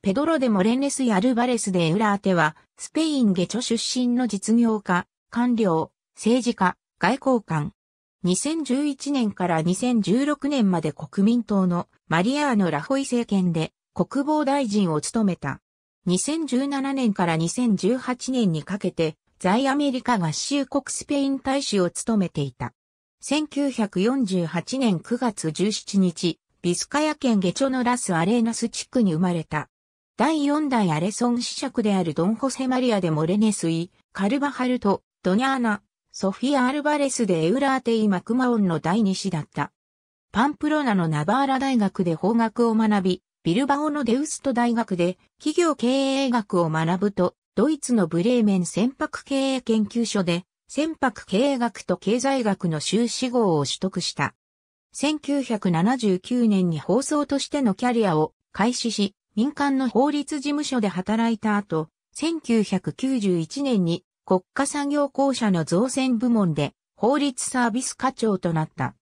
ペドロ・デ・モレネス・ヤルバレス・デ・ウラーテは、スペイン下著出身の実業家、官僚、政治家、外交官。2011年から2016年まで国民党のマリアーノ・ラホイ政権で国防大臣を務めた。2017年から2018年にかけて、在アメリカ合衆国スペイン大使を務めていた。1948年9月17日、ビスカヤ県ゲチョのラス・アレーナス地区に生まれた。第4代アレソン子爵であるドン・ホセ・マリア・でモレネスイ、カルバハルト、ドニャーナ、ソフィア・アルバレスでエウラーテイ・マクマオンの第2子だった。パンプロナのナバーラ大学で法学を学び、ビルバオのデウスト大学で企業経営学を学ぶと、ドイツのブレーメン船舶経営研究所で船舶経営学と経済学の修士号を取得した。1979年に放送としてのキャリアを開始し、民間の法律事務所で働いた後、1991年に国家産業公社の造船部門で法律サービス課長となった。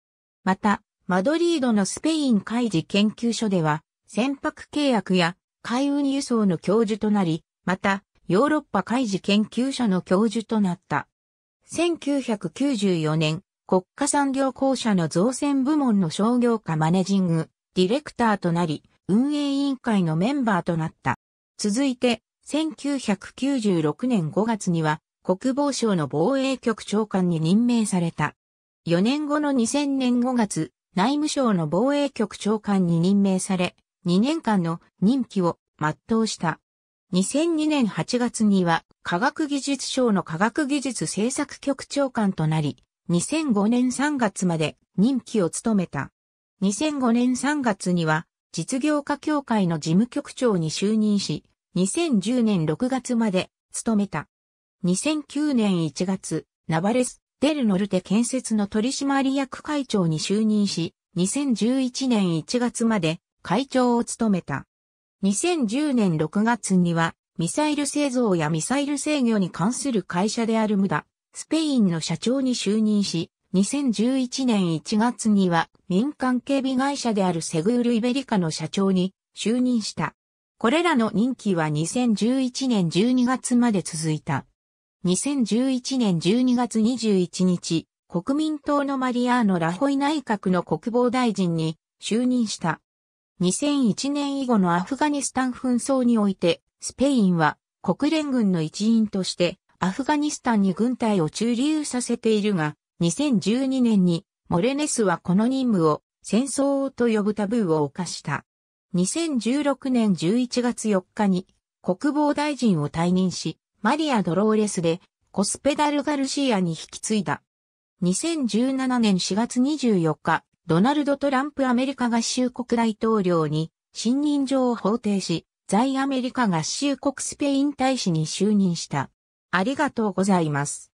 また、マドリードのスペイン海事研究所では、船舶契約や海運輸送の教授となり、また、ヨーロッパ海事研究所の教授となった。1994年、国家産業公社の造船部門の商業化マネジング、ディレクターとなり、運営委員会のメンバーとなった。続いて、1996年5月には、国防省の防衛局長官に任命された。4年後の2000年5月、内務省の防衛局長官に任命され、2年間の任期を全うした。2002年8月には科学技術省の科学技術政策局長官となり、2005年3月まで任期を務めた。2005年3月には実業家協会の事務局長に就任し、2010年6月まで務めた。2009年1月、ナバレス・デルノルテ建設の取締役会長に就任し、2011年1月まで会長を務めた。2010年6月には、ミサイル製造やミサイル制御に関する会社であるムダ、スペインの社長に就任し、2011年1月には民間警備会社であるセグール・イベリカの社長に就任した。これらの任期は2011年12月まで続いた。2011年12月21日、国民党のマリアーノ・ラホイ内閣の国防大臣に就任した。2001年以後のアフガニスタン紛争において、スペインは国連軍の一員としてアフガニスタンに軍隊を駐留させているが、2012年にモレネスはこの任務を戦争と呼ぶタブーを犯した。2016年11月4日に国防大臣を退任し、マリア・ドローレスでコスペダル・ガルシアに引き継いだ。2017年4月24日、ドナルド・トランプアメリカ合衆国大統領に信任状を法定し、在アメリカ合衆国スペイン大使に就任した。ありがとうございます。